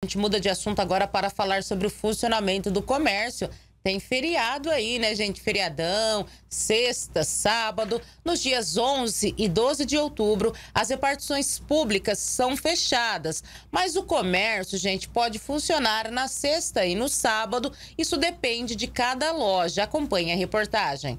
A gente muda de assunto agora para falar sobre o funcionamento do comércio. Tem feriado aí, né, gente? Feriadão, sexta, sábado. Nos dias 11 e 12 de outubro, as repartições públicas são fechadas. Mas o comércio, gente, pode funcionar na sexta e no sábado. Isso depende de cada loja. Acompanhe a reportagem.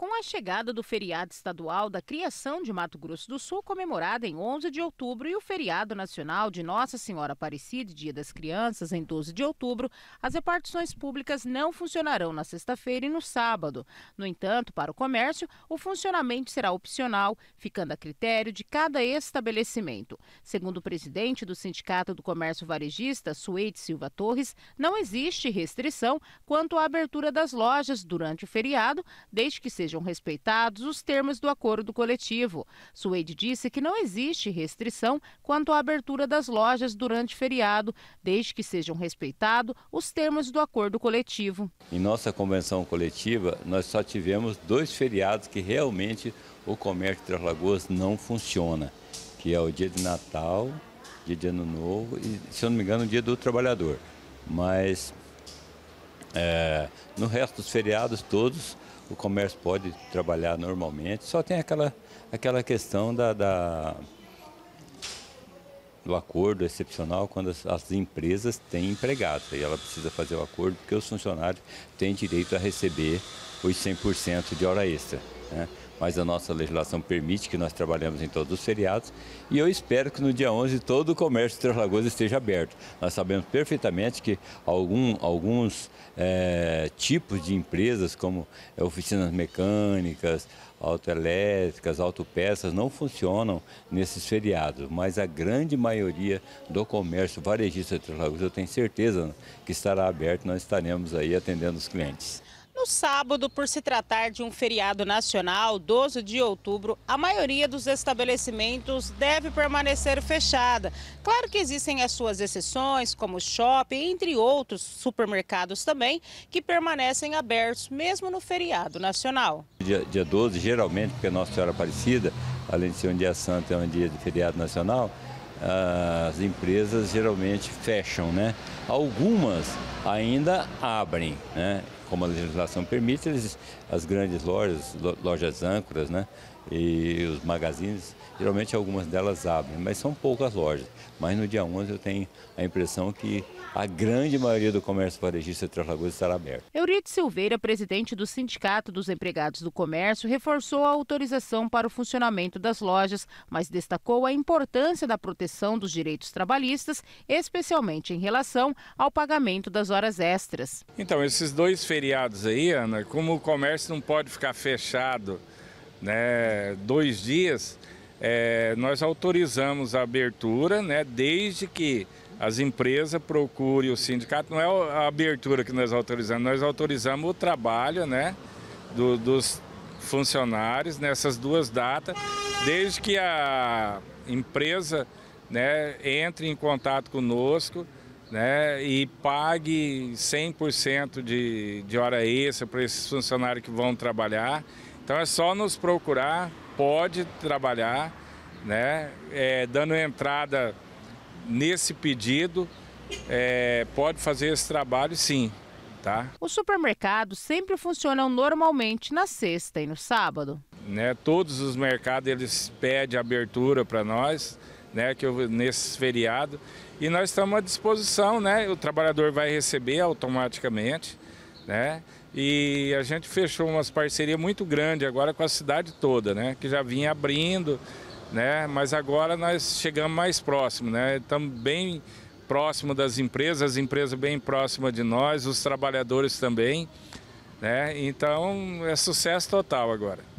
Com a chegada do feriado estadual da criação de Mato Grosso do Sul, comemorada em 11 de outubro, e o feriado nacional de Nossa Senhora Aparecida e Dia das Crianças, em 12 de outubro, as repartições públicas não funcionarão na sexta-feira e no sábado. No entanto, para o comércio, o funcionamento será opcional, ficando a critério de cada estabelecimento. Segundo o presidente do Sindicato do Comércio Varejista, Suede Silva Torres, não existe restrição quanto à abertura das lojas durante o feriado, desde que seja sejam respeitados os termos do acordo coletivo. Suede disse que não existe restrição quanto à abertura das lojas durante feriado, desde que sejam respeitados os termos do acordo coletivo. Em nossa convenção coletiva, nós só tivemos dois feriados que realmente o comércio de Três Lagoas não funciona, que é o dia de Natal, dia de Ano Novo e, se eu não me engano, o dia do trabalhador. Mas é, no resto dos feriados todos, o comércio pode trabalhar normalmente, só tem aquela, aquela questão da, da do acordo excepcional quando as, as, empresas têm empregados E ela precisa fazer o acordo porque os funcionários têm direito a receber os 100% de hora extra. Né? mas a nossa legislação permite que nós trabalhemos em todos os feriados e eu espero que no dia 11 todo o comércio de Três Lagoas esteja aberto. Nós sabemos perfeitamente que algum, alguns é, tipos de empresas, como eh, oficinas mecânicas, autoelétricas, autopeças, não funcionam nesses feriados, mas a grande maioria do comércio varejista de Três Lagoas, eu tenho certeza que estará aberto, nós estaremos aí atendendo os clientes. No sábado, por se tratar de um feriado nacional, 12 de outubro, a maioria dos estabelecimentos deve permanecer fechada. Claro que existem as suas exceções, como shopping, entre outros supermercados também, que permanecem abertos mesmo no feriado nacional. Dia, dia 12, geralmente, porque Nossa Senhora Aparecida, além de ser um dia santo, é um dia de feriado nacional, ah, as empresas geralmente fecham, né? Algumas ainda abrem, né? como a legislação permite, eles, as grandes lojas, lojas âncoras, né? E os magazines, geralmente algumas delas abrem, mas são poucas lojas. Mas no dia 11 eu tenho a impressão que a grande maioria do comércio varejista de Três Lagoas estará aberto. Euride Silveira, presidente do Sindicato dos Empregados do Comércio, reforçou a autorização para o funcionamento das lojas, mas destacou a importância da proteção dos direitos trabalhistas, especialmente em relação ao pagamento das horas extras. Então, esses dois feitos feriados aí, Ana, como o comércio não pode ficar fechado né, dois dias, é, nós autorizamos a abertura, né, desde que as empresas procurem o sindicato. Não é a abertura que nós autorizamos, nós autorizamos o trabalho né, do, dos funcionários nessas duas datas, desde que a empresa né, entre em contato conosco né, e pague 100% de, de hora extra para esses funcionários que vão trabalhar. Então é só nos procurar, pode trabalhar, né, é, dando entrada nesse pedido, é, pode fazer esse trabalho sim. Tá? Os supermercados sempre funcionam normalmente na sexta e no sábado. Né, todos os mercados eles pedem abertura para nós, né, que eu, nesse feriado. E nós estamos à disposição, né? O trabalhador vai receber automaticamente, né? E a gente fechou umas parceria muito grande agora com a cidade toda, né? Que já vinha abrindo, né? Mas agora nós chegamos mais próximo, né? Estamos bem próximo das empresas, as empresas bem próximas de nós, os trabalhadores também, né? Então é sucesso total agora.